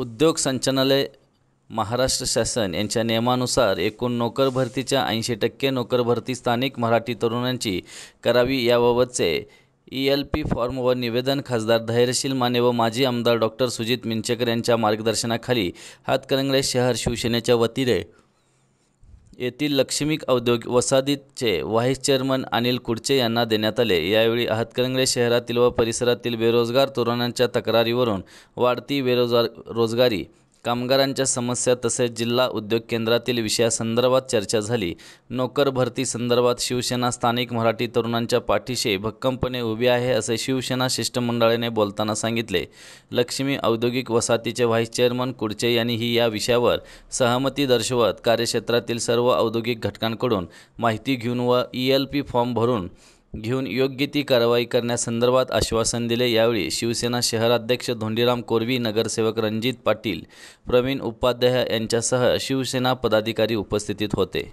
उद्योग संचालनालय महाराष्ट्र शासन यांच्या नियमानुसार एकूण नोकर भरतीच्या ऐंशी टक्के नोकर भरती स्थानिक मराठी तरुणांची करावी याबाबतचे E e L P form व निवेदन खासदार धैर्यशील माने व माजी आमदार डॉक्टर सुजित मिंचेकर यांच्या मार्गदर्शनाखाली हातकणंगले शहर शिवसेनेच्या वतीने येथील लक्ष्मीक औद्योगिक वसाहतीचे व्हाईस चेअरमन अनिल कुडचे यांना देण्यात आले यावेळी हातकणंगले शहरातील व परिसरातील बेरोजगार तरुणांच्या तक्रारीवरून वाढती बेरोजगार रोजगारी कामगारांच्या समस्या तसेच जिल्हा उद्योग केंद्रातील विषयासंदर्भात चर्चा झाली नोकर भरती संदर्भात शिवसेना स्थानिक मराठी तरुणांच्या पाठीशी भक्कमपणे उभी आहे असे शिवसेना शिष्टमंडळाने बोलताना सांगितले लक्ष्मी औद्योगिक वसाहतीचे व्हाईस चेअरमन कुडचे यांनी ही या विषयावर सहमती दर्शवत कार्यक्षेत्रातील सर्व औद्योगिक घटकांकडून माहिती घेऊन व ई एल पी फॉर्म भरून घेऊन योग्य ती कारवाई करण्यासंदर्भात आश्वासन दिले यावेळी शिवसेना शहराध्यक्ष धोंडीराम कोरवी नगरसेवक रणजित पाटील प्रवीण उपाध्याय यांच्यासह शिवसेना पदाधिकारी उपस्थितीत होते